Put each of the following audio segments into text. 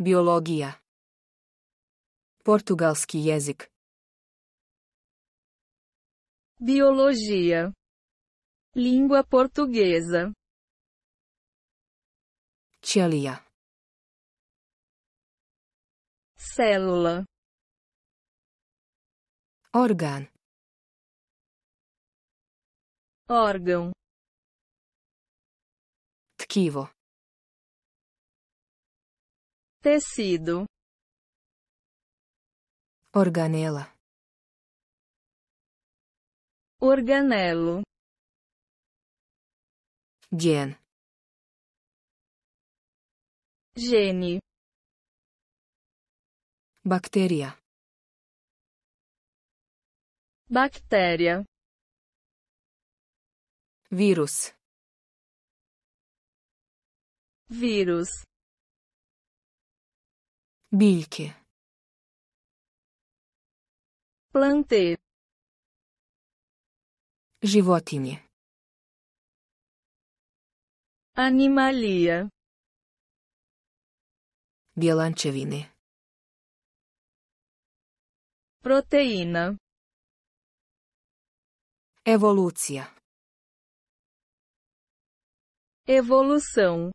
Biologia. Portugalski jezik. Biologia. Língua portuguesa. Celia. Célula. Organ. Órgão. Tkivo tecido, organela, organelo, gen, gene, bactéria, bactéria, vírus, vírus Bilke. Планты. Животини. Анималия. Bielančeviny. Proteína. Evolucija. Evolução.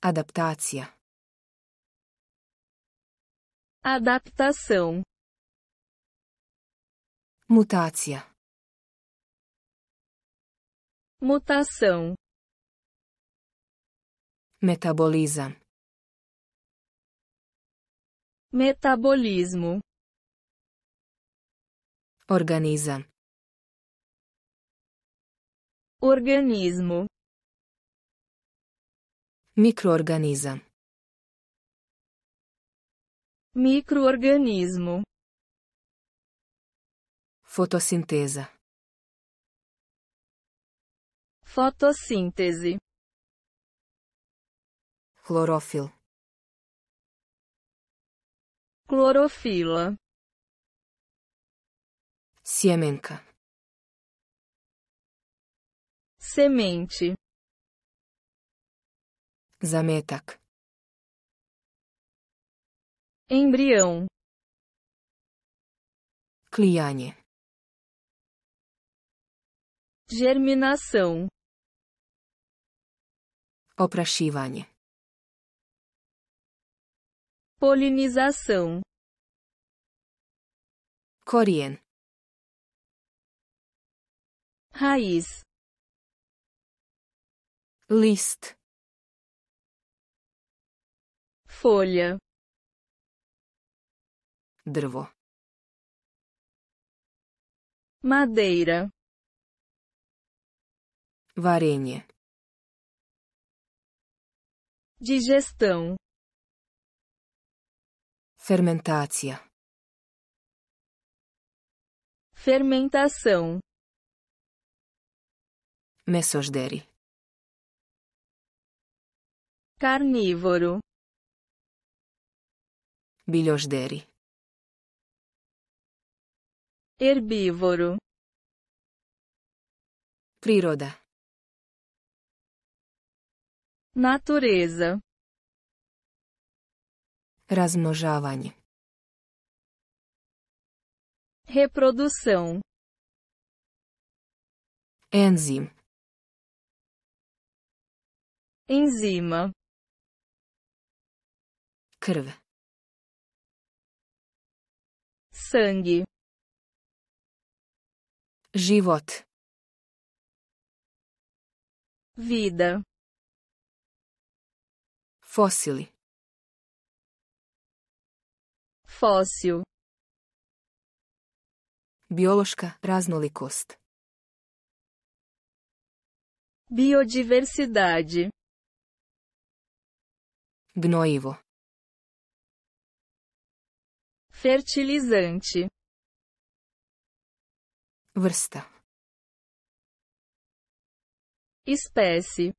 Adaptacija. Adaptação. Mutácia. Mutação. metaboliza, Metabolismo. Organiza. Organismo. Microorganismo microorganismo, fotossíntese fotossíntese, clorófilo, clorofila, siemenka, semente, zametak. Embrião. Клеяние. Germinação. Opraschiwanie. Polinização. Korien. Raiz. List. Folha. Drvo. Madeira. Варенье. Digestão. Fermentácia. Fermentação. Mesosdere. Carnívoro. Bilhosdere. Herbívoro. Природа. Natureza. Размножаване. Reprodução. Enzim. Enzima. Кръв. Sangue. Живот. Vida. Fóssil. Fóssil. Biološka raznolikost. Biodiversidade. Gnoivo. Fertilizante. Vrsta. Ispesi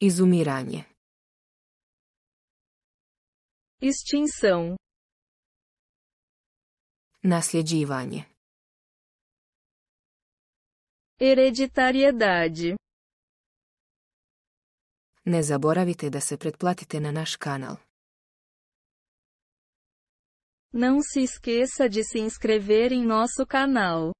Izumiranje. Extinção. Nasljeđivanje. Hereditariedade. Ne zaboravite da se pretplatite na naš kanal. Não se esqueça de se inscrever em nosso canal.